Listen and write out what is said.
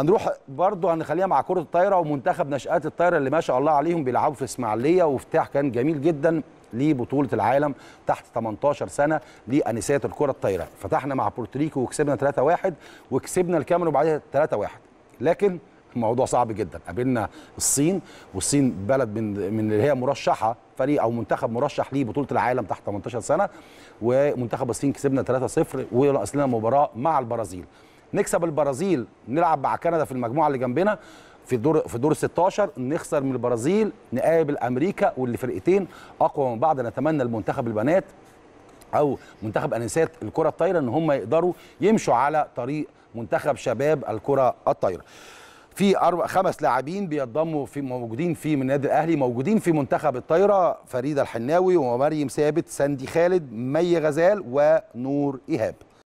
هنروح برضه هنخليها مع كره الطايره ومنتخب نشات الطايره اللي ما شاء الله عليهم بيلعبوا في اسماعيليه وافتتاح كان جميل جدا لبطوله العالم تحت 18 سنه لانسات الكره الطايره فتحنا مع بورتريكو وكسبنا 3-1 وكسبنا الكاميرون وبعدها 3-1 لكن الموضوع صعب جدا قابلنا الصين والصين بلد من من اللي هي مرشحه فريق او منتخب مرشح لبطوله العالم تحت 18 سنه ومنتخب الصين كسبنا 3-0 ولقصنا مباراه مع البرازيل نكسب البرازيل نلعب مع كندا في المجموعه اللي جنبنا في دور في دور 16 نخسر من البرازيل نقابل امريكا واللي فرقتين اقوى من بعض نتمنى المنتخب البنات او منتخب انسات الكره الطايره ان هم يقدروا يمشوا على طريق منتخب شباب الكره الطايره في أربع خمس لاعبين بيضموا في موجودين في من النادي الاهلي موجودين في منتخب الطايره فريده الحناوي ومريم ثابت سندي خالد مي غزال ونور ايهاب